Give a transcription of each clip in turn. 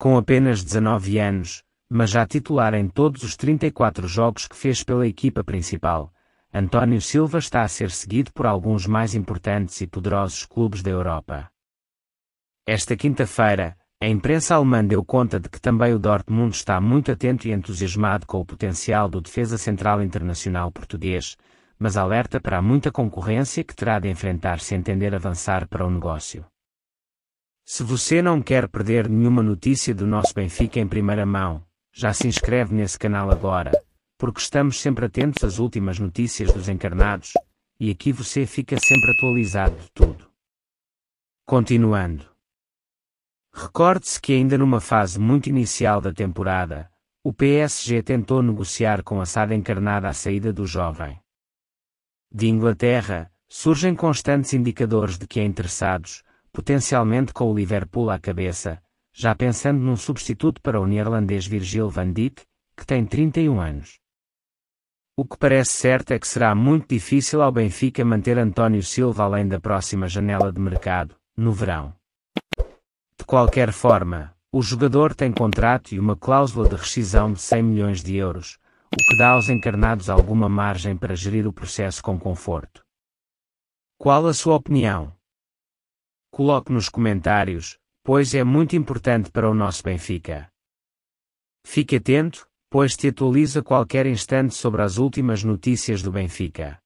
com apenas 19 anos, mas já titular em todos os 34 jogos que fez pela equipa principal, António Silva está a ser seguido por alguns mais importantes e poderosos clubes da Europa. Esta quinta-feira, a imprensa alemã deu conta de que também o Dortmund está muito atento e entusiasmado com o potencial do defesa central internacional português, mas alerta para a muita concorrência que terá de enfrentar se entender avançar para o negócio. Se você não quer perder nenhuma notícia do nosso Benfica em primeira mão, já se inscreve nesse canal agora, porque estamos sempre atentos às últimas notícias dos encarnados, e aqui você fica sempre atualizado de tudo. Continuando. Recorde-se que ainda numa fase muito inicial da temporada, o PSG tentou negociar com a SAD encarnada a saída do jovem. De Inglaterra, surgem constantes indicadores de que é interessados, potencialmente com o Liverpool à cabeça, já pensando num substituto para o neerlandês Virgil van Dijk, que tem 31 anos. O que parece certo é que será muito difícil ao Benfica manter António Silva além da próxima janela de mercado, no verão. De qualquer forma, o jogador tem contrato e uma cláusula de rescisão de 100 milhões de euros, o que dá aos encarnados alguma margem para gerir o processo com conforto. Qual a sua opinião? Coloque nos comentários, pois é muito importante para o nosso Benfica. Fique atento, pois te atualiza a qualquer instante sobre as últimas notícias do Benfica.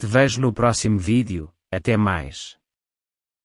Te vejo no próximo vídeo, até mais.